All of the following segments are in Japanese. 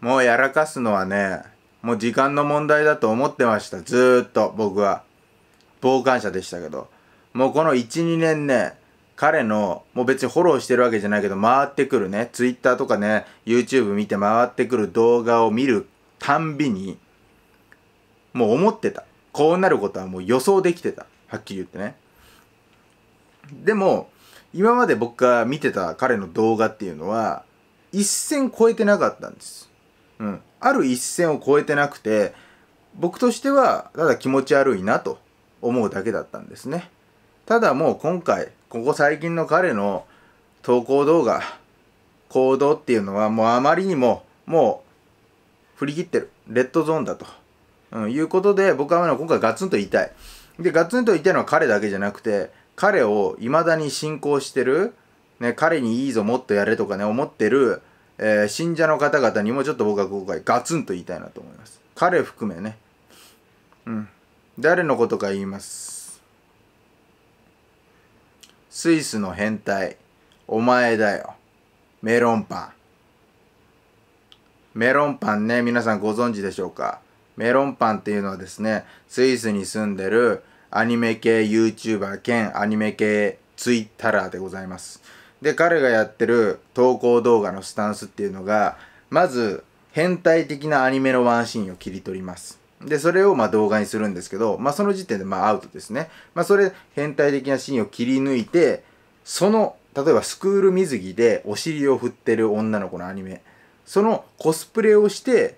もうやらかすのはね、もう時間の問題だと思ってました。ずーっと僕は。傍観者でしたけど。もうこの1、2年ね、彼の、もう別にフォローしてるわけじゃないけど、回ってくるね、Twitter とかね、YouTube 見て回ってくる動画を見るたんびに、もう思ってた。こうなることはもう予想できてた。はっきり言ってね。でも、今まで僕が見てた彼の動画っていうのは、一線超えてなかったんです。うん、ある一線を越えてなくて僕としてはただ気持ち悪いなと思うだけだったんですねただもう今回ここ最近の彼の投稿動画行動っていうのはもうあまりにももう振り切ってるレッドゾーンだと、うん、いうことで僕は今回ガツンと言いたいでガツンと言いたいのは彼だけじゃなくて彼を未だに信仰してる、ね、彼にいいぞもっとやれとかね思ってるえー、信者の方々にもちょっと僕は今回ガツンと言いたいなと思います。彼含めね。うん。誰のことか言います。スイスの変態。お前だよ。メロンパン。メロンパンね、皆さんご存知でしょうか。メロンパンっていうのはですね、スイスに住んでるアニメ系 YouTuber 兼アニメ系 Twitter でございます。で彼がやってる投稿動画のスタンスっていうのがまず変態的なアニメのワンシーンを切り取りますでそれをま動画にするんですけど、まあ、その時点でまアウトですね、まあ、それ変態的なシーンを切り抜いてその例えばスクール水着でお尻を振ってる女の子のアニメそのコスプレをして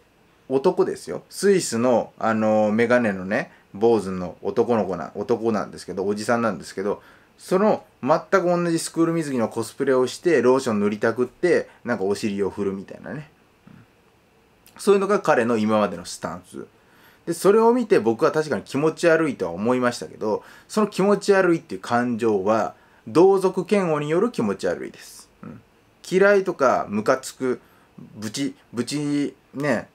男ですよスイスのあのメガネのね坊主の男の子な男なんですけどおじさんなんですけどその全く同じスクール水着のコスプレをしてローション塗りたくってなんかお尻を振るみたいなねそういうのが彼の今までのスタンスでそれを見て僕は確かに気持ち悪いとは思いましたけどその気持ち悪いっていう感情は同族嫌悪による気持ち悪いです、うん、嫌いとかムカつくブチブチね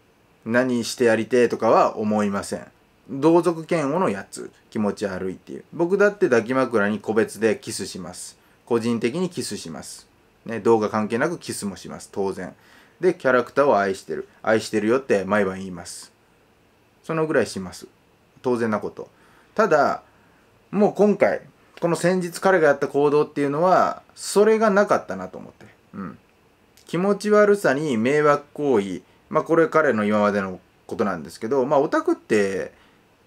何してやりてえとかは思いません同族嫌悪のやつ気持ち悪いっていう僕だって抱き枕に個別でキスします個人的にキスします、ね、動画関係なくキスもします当然でキャラクターを愛してる愛してるよって毎晩言いますそのぐらいします当然なことただもう今回この先日彼がやった行動っていうのはそれがなかったなと思ってうん気持ち悪さに迷惑行為まあこれ彼の今までのことなんですけどまあオタクって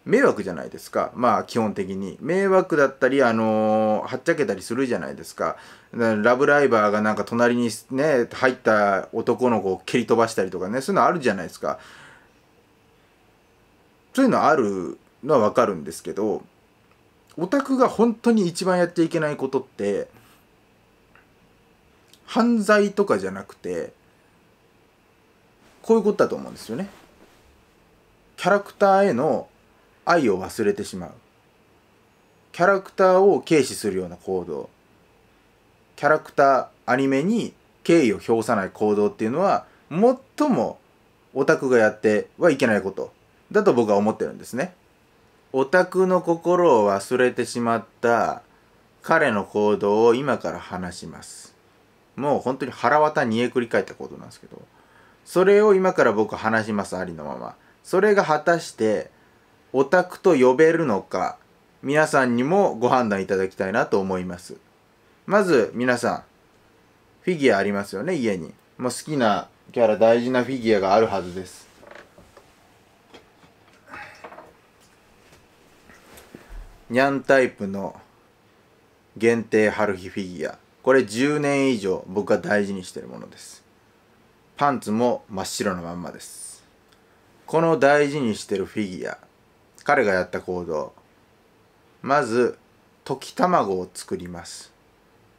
迷惑じゃないですか。まあ、基本的に。迷惑だったり、あのー、はっちゃけたりするじゃないですか。ラブライバーがなんか隣にね、入った男の子を蹴り飛ばしたりとかね、そういうのあるじゃないですか。そういうのあるのはわかるんですけど、オタクが本当に一番やっちゃいけないことって、犯罪とかじゃなくて、こういうことだと思うんですよね。キャラクターへの愛を忘れてしまうキャラクターを軽視するような行動キャラクターアニメに敬意を表さない行動っていうのは最もオタクがやってはいけないことだと僕は思ってるんですねオタクの心を忘れてしまった彼の行動を今から話しますもう本当に腹渡煮えくり返ったことなんですけどそれを今から僕話しますありのままそれが果たしてオタクと呼べるのか皆さんにもご判断いただきたいなと思いますまず皆さんフィギュアありますよね家にもう好きなキャラ大事なフィギュアがあるはずですニャンタイプの限定春日フィギュアこれ10年以上僕が大事にしてるものですパンツも真っ白のまんまですこの大事にしてるフィギュア彼がやった行動まず溶き卵を作ります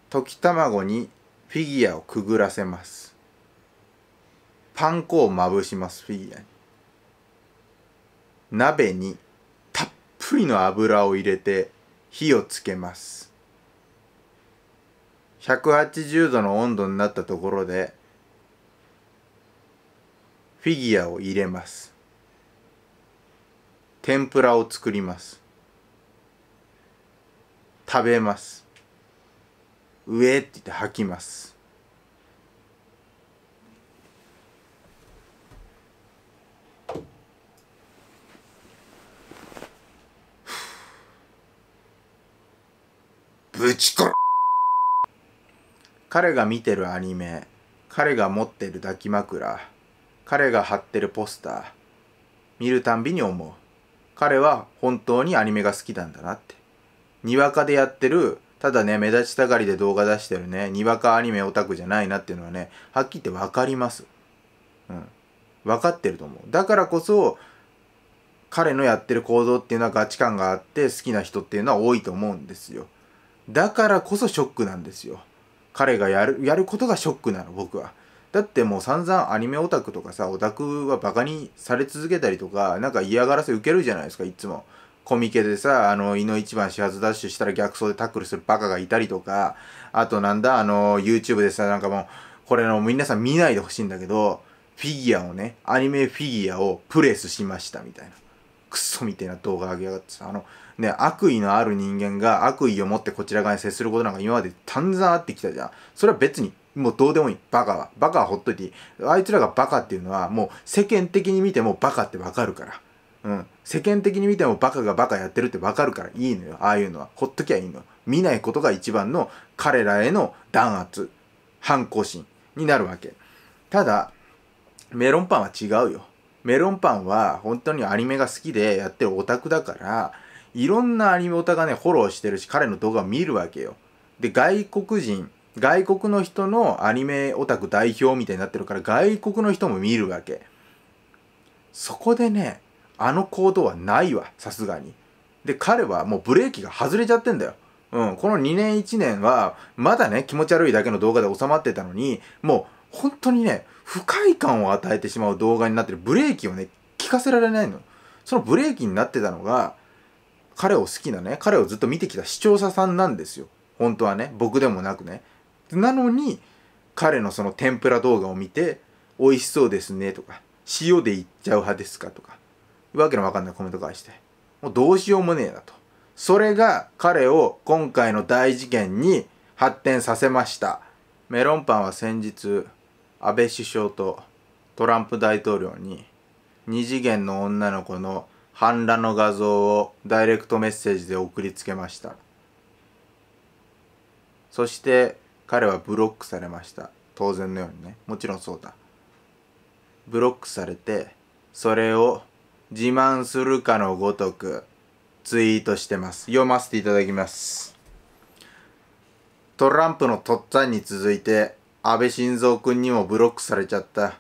溶き卵にフィギュアをくぐらせますパン粉をまぶしますフィギュアに鍋にたっぷりの油を入れて火をつけます180度の温度になったところでフィギュアを入れます天ぷらを作ります食べます上って言って吐きますぶちこ彼が見てるアニメ彼が持ってる抱き枕彼が貼ってるポスター見るたんびに思う彼は本当にアニメが好きなんだなって。にわかでやってる、ただね、目立ちたがりで動画出してるね、にわかアニメオタクじゃないなっていうのはね、はっきり言って分かります。うん。分かってると思う。だからこそ、彼のやってる行動っていうのはガチ感があって好きな人っていうのは多いと思うんですよ。だからこそショックなんですよ。彼がやる、やることがショックなの、僕は。だってもう散々アニメオタクとかさオタクはバカにされ続けたりとかなんか嫌がらせ受けるじゃないですかいつもコミケでさあの井の一番始発ダッシュしたら逆走でタックルするバカがいたりとかあとなんだあの YouTube でさなんかもうこれの皆さん見ないでほしいんだけどフィギュアをねアニメフィギュアをプレスしましたみたいなクソみたいな動画上げやがってさあのね悪意のある人間が悪意を持ってこちら側に接することなんか今まで散々あってきたじゃんそれは別にもうどうでもいい。バカは。バカはほっといていい。あいつらがバカっていうのは、もう世間的に見てもバカってわかるから。うん。世間的に見てもバカがバカやってるってわかるからいいのよ。ああいうのは。ほっときゃいいの。見ないことが一番の彼らへの弾圧、反抗心になるわけ。ただ、メロンパンは違うよ。メロンパンは本当にアニメが好きでやってるオタクだから、いろんなアニメオタがね、フォローしてるし、彼の動画を見るわけよ。で、外国人、外国の人のアニメオタク代表みたいになってるから外国の人も見るわけそこでねあの行動はないわさすがにで彼はもうブレーキが外れちゃってんだようん、この2年1年はまだね気持ち悪いだけの動画で収まってたのにもう本当にね不快感を与えてしまう動画になってるブレーキをね聞かせられないのそのブレーキになってたのが彼を好きなね彼をずっと見てきた視聴者さんなんですよ本当はね僕でもなくねなのに彼のその天ぷら動画を見て「美味しそうですね」とか「塩でいっちゃう派ですか?」とかわけのわかんないコメント返してもうどうしようもねえなとそれが彼を今回の大事件に発展させましたメロンパンは先日安倍首相とトランプ大統領に2次元の女の子の反乱の画像をダイレクトメッセージで送りつけましたそして彼はブロックされました当然のようにねもちろんそうだブロックされてそれを自慢するかのごとくツイートしてます読ませていただきますトランプのとっつぁんに続いて安倍晋三君にもブロックされちゃった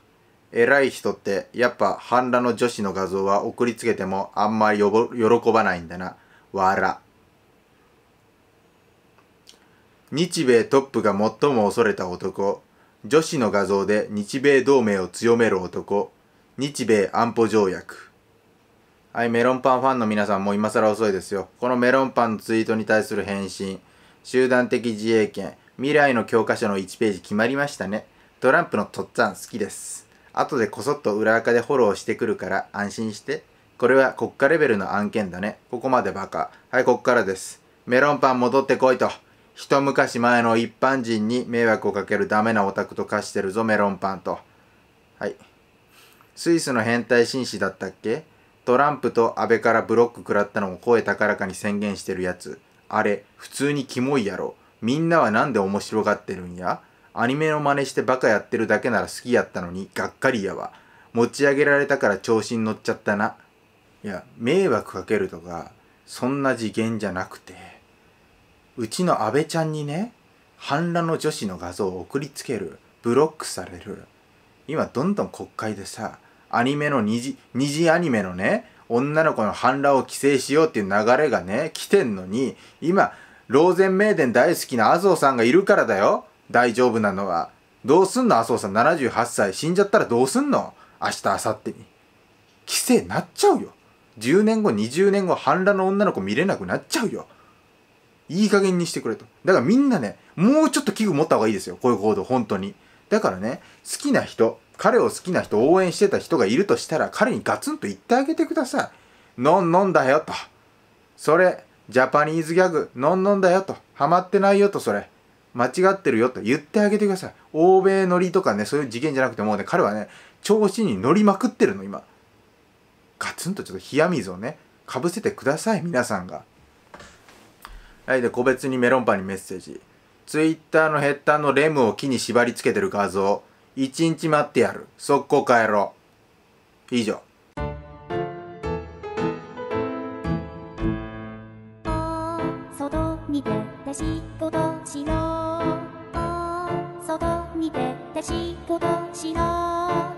偉い人ってやっぱ半裸の女子の画像は送りつけてもあんまり喜ばないんだな笑日米トップが最も恐れた男、女子の画像で日米同盟を強める男、日米安保条約。はい、メロンパンファンの皆さんも今更遅いですよ。このメロンパンのツイートに対する返信、集団的自衛権、未来の教科書の1ページ決まりましたね。トランプのとっつぁん好きです。後でこそっと裏垢でフォローしてくるから安心して。これは国家レベルの案件だね。ここまでバカ。はい、こっからです。メロンパン戻ってこいと。一昔前の一般人に迷惑をかけるダメなオタクと化してるぞメロンパンと。はい。スイスの変態紳士だったっけトランプと安倍からブロック食らったのを声高らかに宣言してるやつ。あれ、普通にキモいやろ。みんなはなんで面白がってるんやアニメの真似してバカやってるだけなら好きやったのに、がっかりやわ。持ち上げられたから調子に乗っちゃったな。いや、迷惑かけるとか、そんな次元じゃなくて。うちの阿部ちゃんにね反乱の女子の画像を送りつけるブロックされる今どんどん国会でさアニメの二次二次アニメのね女の子の反乱を規制しようっていう流れがね来てんのに今ローゼンメーデン大好きな麻生さんがいるからだよ大丈夫なのはどうすんの麻生さん78歳死んじゃったらどうすんの明日明後日に規制なっちゃうよ10年後20年後反乱の女の子見れなくなっちゃうよいい加減にしてくれと。だからみんなね、もうちょっと器具持った方がいいですよ。こういう行動、本当に。だからね、好きな人、彼を好きな人、応援してた人がいるとしたら、彼にガツンと言ってあげてください。のんのんだよと。それ、ジャパニーズギャグ、のんのんだよと。ハマってないよと、それ。間違ってるよと言ってあげてください。欧米乗りとかね、そういう事件じゃなくてもうね、彼はね、調子に乗りまくってるの、今。ガツンとちょっと冷や水をね、かぶせてください、皆さんが。はい、で、個別にメロンパンにメッセージ。ツイッターのヘッダーのレムを木に縛り付けてる画像。一日待ってやる。速攻帰ろう。以上。外に出て仕事しろ。外に出て仕事しろ。